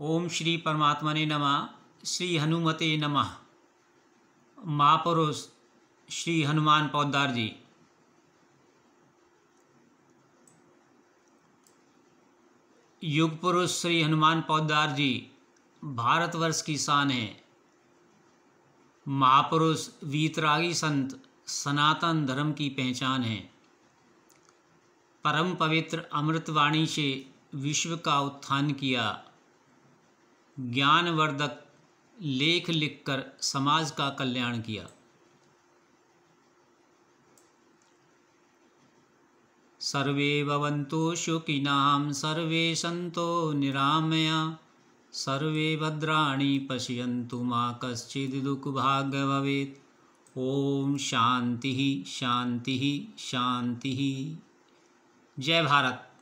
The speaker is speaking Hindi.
ओम श्री परमात्मा ने नमः श्री हनुमते नमः महापुरुष श्री हनुमान पौदार जी युग पुरुष श्री हनुमान पौदार जी भारतवर्ष की शान है महापुरुष वीतरागी संत सनातन धर्म की पहचान है परम पवित्र अमृतवाणी से विश्व का उत्थान किया ज्ञानवर्धक लेख लिखकर समाज का कल्याण किया सर्वे भवन्तु सुखिनां सर्वे संतो निरामया सर्वे पश्यंतु माँ कश्चिद दुख दुःखभाग् भवेत् ओम शांति शांति शांति जय भारत